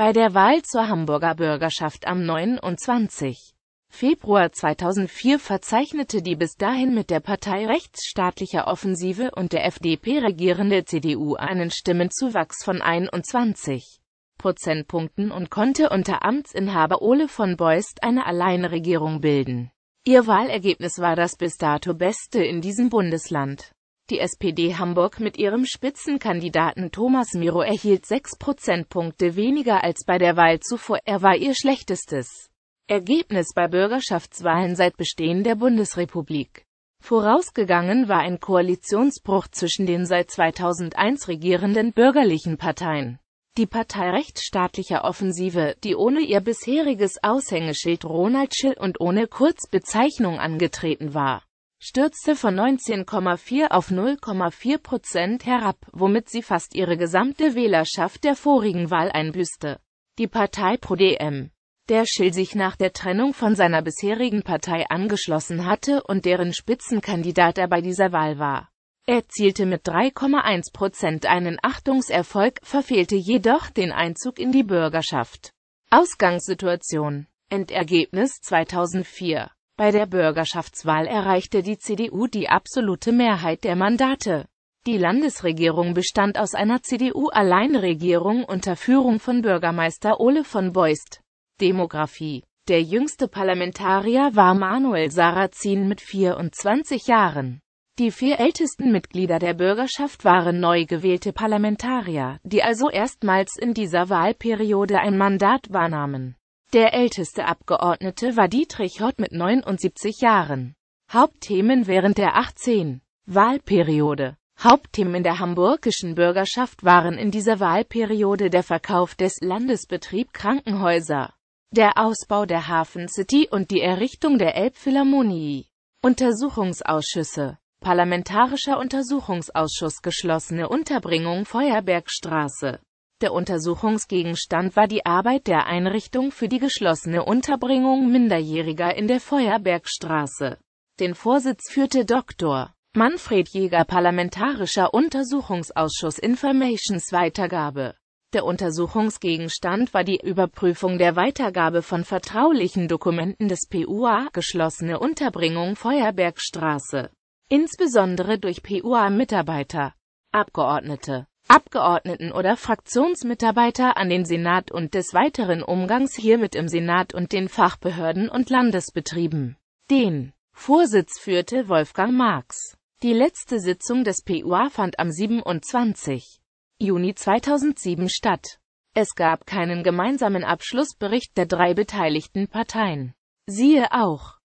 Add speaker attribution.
Speaker 1: Bei der Wahl zur Hamburger Bürgerschaft am 29. Februar 2004 verzeichnete die bis dahin mit der Partei rechtsstaatlicher Offensive und der FDP regierende CDU einen Stimmenzuwachs von 21 Prozentpunkten und konnte unter Amtsinhaber Ole von Beust eine Alleinregierung bilden. Ihr Wahlergebnis war das bis dato beste in diesem Bundesland. Die SPD Hamburg mit ihrem Spitzenkandidaten Thomas Miro erhielt sechs Prozentpunkte weniger als bei der Wahl zuvor. Er war ihr schlechtestes Ergebnis bei Bürgerschaftswahlen seit Bestehen der Bundesrepublik. Vorausgegangen war ein Koalitionsbruch zwischen den seit 2001 regierenden bürgerlichen Parteien. Die Partei rechtsstaatlicher Offensive, die ohne ihr bisheriges Aushängeschild Ronald Schill und ohne Kurzbezeichnung angetreten war stürzte von 19,4 auf 0,4 Prozent herab, womit sie fast ihre gesamte Wählerschaft der vorigen Wahl einbüßte. Die Partei ProDM, der Schill sich nach der Trennung von seiner bisherigen Partei angeschlossen hatte und deren Spitzenkandidat er bei dieser Wahl war, erzielte mit 3,1 Prozent einen Achtungserfolg, verfehlte jedoch den Einzug in die Bürgerschaft. Ausgangssituation Endergebnis 2004 bei der Bürgerschaftswahl erreichte die CDU die absolute Mehrheit der Mandate. Die Landesregierung bestand aus einer CDU-Alleinregierung unter Führung von Bürgermeister Ole von Beust. Demografie Der jüngste Parlamentarier war Manuel Sarrazin mit 24 Jahren. Die vier ältesten Mitglieder der Bürgerschaft waren neu gewählte Parlamentarier, die also erstmals in dieser Wahlperiode ein Mandat wahrnahmen. Der älteste Abgeordnete war Dietrich Hort mit 79 Jahren. Hauptthemen während der 18. Wahlperiode Hauptthemen der hamburgischen Bürgerschaft waren in dieser Wahlperiode der Verkauf des Landesbetrieb Krankenhäuser, der Ausbau der Hafen City und die Errichtung der Elbphilharmonie. Untersuchungsausschüsse Parlamentarischer Untersuchungsausschuss geschlossene Unterbringung Feuerbergstraße der Untersuchungsgegenstand war die Arbeit der Einrichtung für die geschlossene Unterbringung Minderjähriger in der Feuerbergstraße. Den Vorsitz führte Dr. Manfred Jäger Parlamentarischer Untersuchungsausschuss Informations Weitergabe. Der Untersuchungsgegenstand war die Überprüfung der Weitergabe von vertraulichen Dokumenten des PUA geschlossene Unterbringung Feuerbergstraße, insbesondere durch PUA-Mitarbeiter, Abgeordnete Abgeordneten oder Fraktionsmitarbeiter an den Senat und des weiteren Umgangs hiermit im Senat und den Fachbehörden und Landesbetrieben. Den Vorsitz führte Wolfgang Marx. Die letzte Sitzung des PUA fand am 27. Juni 2007 statt. Es gab keinen gemeinsamen Abschlussbericht der drei beteiligten Parteien. Siehe auch